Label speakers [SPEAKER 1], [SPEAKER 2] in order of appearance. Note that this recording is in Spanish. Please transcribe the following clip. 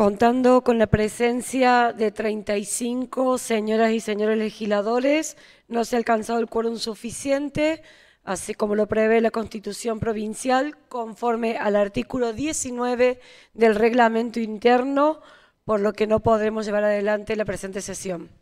[SPEAKER 1] contando con la presencia de 35 señoras y señores legisladores, no se ha alcanzado el quórum suficiente, así como lo prevé la Constitución Provincial, conforme al artículo 19 del reglamento interno, por lo que no podremos llevar adelante la presente sesión.